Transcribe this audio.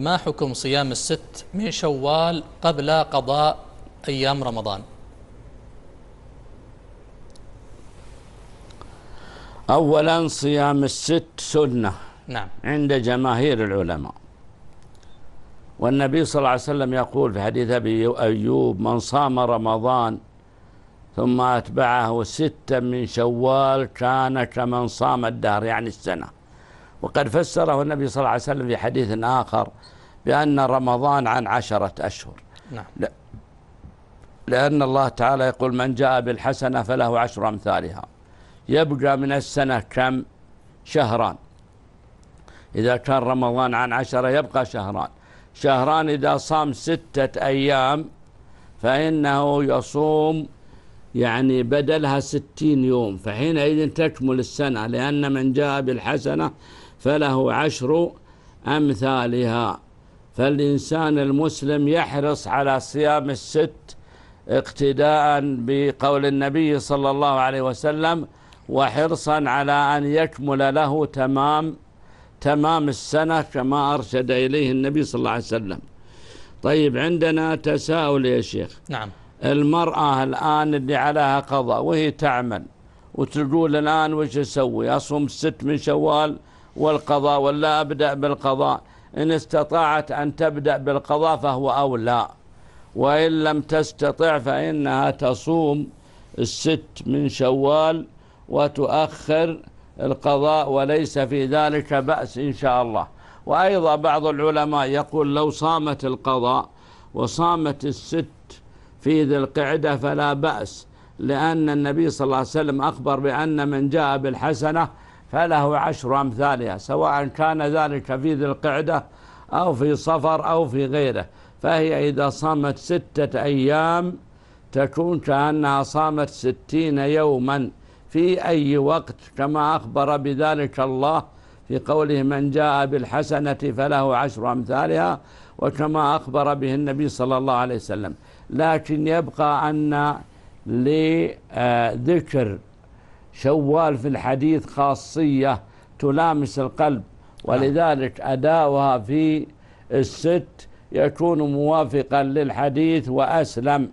ما حكم صيام الست من شوال قبل قضاء أيام رمضان أولا صيام الست سنة نعم. عند جماهير العلماء والنبي صلى الله عليه وسلم يقول في حديث أبي أيوب من صام رمضان ثم أتبعه ستا من شوال كان كمن صام الدهر يعني السنة وقد فسره النبي صلى الله عليه وسلم في حديث آخر بأن رمضان عن عشرة أشهر نعم لا لأن الله تعالى يقول من جاء بالحسنة فله عشر أمثالها يبقى من السنة كم شهران إذا كان رمضان عن عشرة يبقى شهران شهران إذا صام ستة أيام فإنه يصوم يعني بدلها ستين يوم فحينئذ تكمل السنة لأن من جاء بالحسنة فله عشر أمثالها فالإنسان المسلم يحرص على صيام الست اقتداء بقول النبي صلى الله عليه وسلم وحرصا على أن يكمل له تمام تمام السنة كما أرشد إليه النبي صلى الله عليه وسلم طيب عندنا تساؤل يا شيخ نعم المرأة الآن اللي عليها قضاء وهي تعمل وتقول الآن وش أسوي أصوم الست من شوال والقضاء ولا أبدأ بالقضاء إن استطاعت أن تبدأ بالقضاء فهو أولى وإن لم تستطع فإنها تصوم الست من شوال وتؤخر القضاء وليس في ذلك بأس إن شاء الله وأيضا بعض العلماء يقول لو صامت القضاء وصامت الست في ذي القعدة فلا بأس لأن النبي صلى الله عليه وسلم أخبر بأن من جاء بالحسنة فله عشر أمثالها سواء كان ذلك في ذي القعدة أو في صفر أو في غيره فهي إذا صامت ستة أيام تكون كأنها صامت ستين يوما في أي وقت كما أخبر بذلك الله في قوله من جاء بالحسنة فله عشر أمثالها وكما أخبر به النبي صلى الله عليه وسلم لكن يبقى أن لذكر شوال في الحديث خاصية تلامس القلب ولذلك أداؤها في الست يكون موافقا للحديث وأسلم